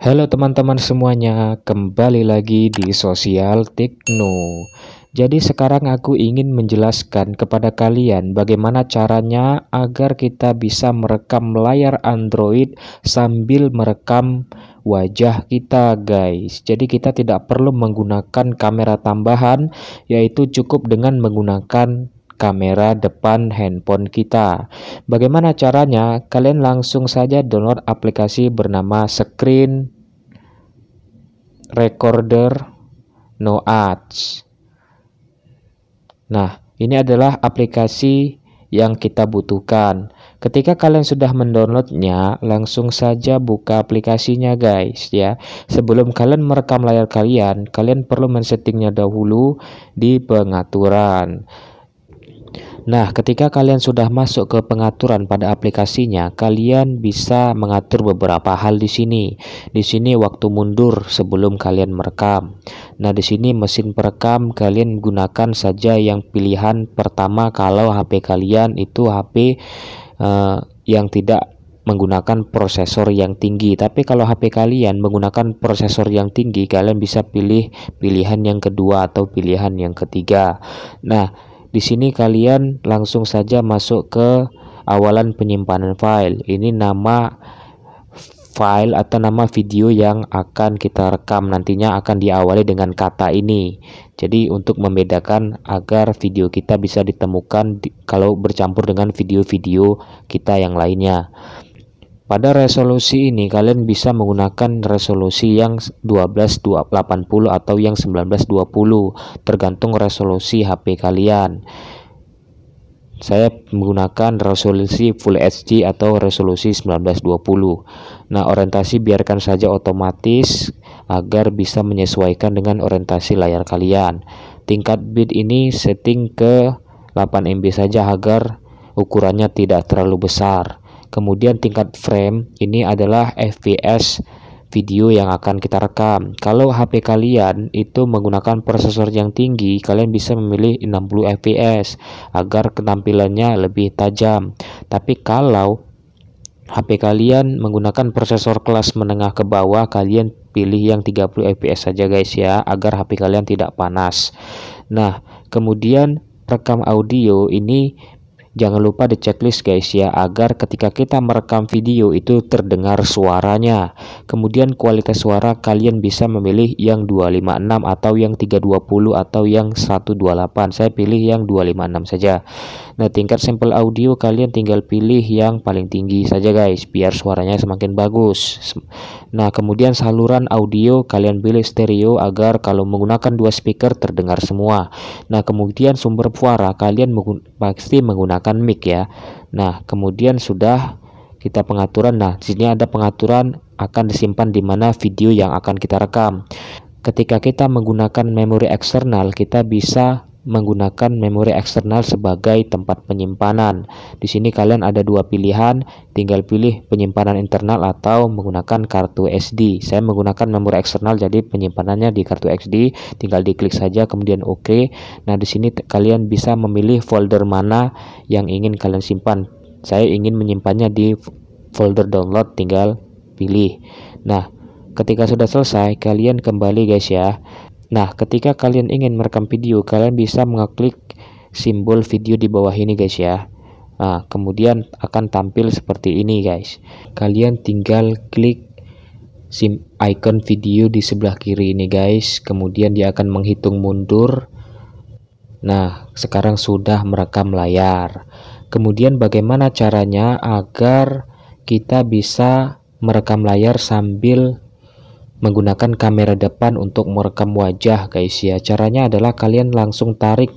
Halo teman-teman semuanya, kembali lagi di Sosial Tekno. Jadi sekarang aku ingin menjelaskan kepada kalian bagaimana caranya agar kita bisa merekam layar Android sambil merekam wajah kita guys. Jadi kita tidak perlu menggunakan kamera tambahan yaitu cukup dengan menggunakan kamera depan handphone kita. Bagaimana caranya? Kalian langsung saja download aplikasi bernama Screen recorder, no ads. Nah, ini adalah aplikasi yang kita butuhkan. Ketika kalian sudah mendownloadnya, langsung saja buka aplikasinya guys ya. Sebelum kalian merekam layar kalian, kalian perlu men-settingnya dahulu di pengaturan. Nah, ketika kalian sudah masuk ke pengaturan pada aplikasinya, kalian bisa mengatur beberapa hal di sini. Di sini waktu mundur sebelum kalian merekam. Nah, di sini mesin perekam kalian gunakan saja yang pilihan pertama kalau HP kalian itu HP uh, eh, yang tidak menggunakan prosesor yang tinggi. Tapi kalau HP kalian menggunakan prosesor yang tinggi, kalian bisa pilih pilihan yang kedua atau pilihan yang ketiga. Nah, di sini kalian langsung saja masuk ke awalan penyimpanan file. Ini nama file atau nama video yang akan kita rekam nantinya akan diawali dengan kata ini. Jadi untuk membedakan agar video kita bisa ditemukan di, kalau bercampur dengan video-video kita yang lainnya. Pada resolusi ini kalian bisa menggunakan resolusi yang 1280 atau yang 1920 tergantung resolusi HP kalian. Saya menggunakan resolusi Full HD atau resolusi 1920. Nah, orientasi biarkan saja otomatis agar bisa menyesuaikan dengan orientasi layar kalian. Tingkat bit ini setting ke 8 MB saja agar ukurannya tidak terlalu besar. Kemudian tingkat frame ini adalah fps video yang akan kita rekam. Kalau HP kalian itu menggunakan prosesor yang tinggi, kalian bisa memilih 60 fps agar penampilannya lebih tajam. Tapi kalau HP kalian menggunakan prosesor kelas menengah ke bawah, kalian pilih yang 30 fps saja guys ya, agar HP kalian tidak panas. Nah, kemudian rekam audio ini Jangan lupa di checklist guys ya agar ketika kita merekam video itu terdengar suaranya. Kemudian kualitas suara kalian bisa memilih yang 256 atau yang 320 atau yang 128. Saya pilih yang 256 saja. Nah, tingkat sampel audio kalian tinggal pilih yang paling tinggi saja guys, biar suaranya semakin bagus. Nah, kemudian saluran audio kalian pilih stereo agar kalau menggunakan dua speaker terdengar semua. Nah, kemudian sumber suara kalian menggun pasti menggunakan mic ya. Nah, kemudian sudah kita pengaturan. Nah, disini sini ada pengaturan akan disimpan di mana video yang akan kita rekam. Ketika kita menggunakan memori eksternal, kita bisa menggunakan memori eksternal sebagai tempat penyimpanan. Di sini kalian ada dua pilihan, tinggal pilih penyimpanan internal atau menggunakan kartu SD. Saya menggunakan memori eksternal jadi penyimpanannya di kartu SD, tinggal diklik saja kemudian OK. Nah, di sini kalian bisa memilih folder mana yang ingin kalian simpan. Saya ingin menyimpannya di folder download, tinggal pilih. Nah, ketika sudah selesai kalian kembali guys ya Nah, ketika kalian ingin merekam video, kalian bisa mengeklik simbol video di bawah ini guys ya. Nah, kemudian akan tampil seperti ini guys. Kalian tinggal klik sim icon video di sebelah kiri ini guys. Kemudian dia akan menghitung mundur. Nah, sekarang sudah merekam layar. Kemudian bagaimana caranya agar kita bisa merekam layar sambil menggunakan kamera depan untuk merekam wajah guys ya caranya adalah kalian langsung tarik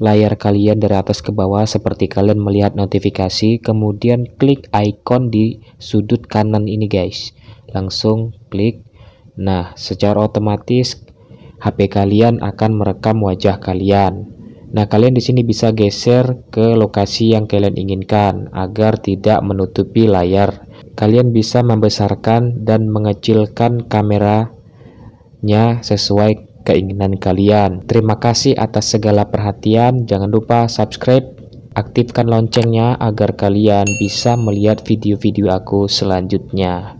layar kalian dari atas ke bawah seperti kalian melihat notifikasi kemudian klik icon di sudut kanan ini guys langsung klik nah secara otomatis HP kalian akan merekam wajah kalian Nah, kalian di sini bisa geser ke lokasi yang kalian inginkan agar tidak menutupi layar. Kalian bisa membesarkan dan mengecilkan kameranya sesuai keinginan kalian. Terima kasih atas segala perhatian. Jangan lupa subscribe, aktifkan loncengnya agar kalian bisa melihat video-video aku selanjutnya.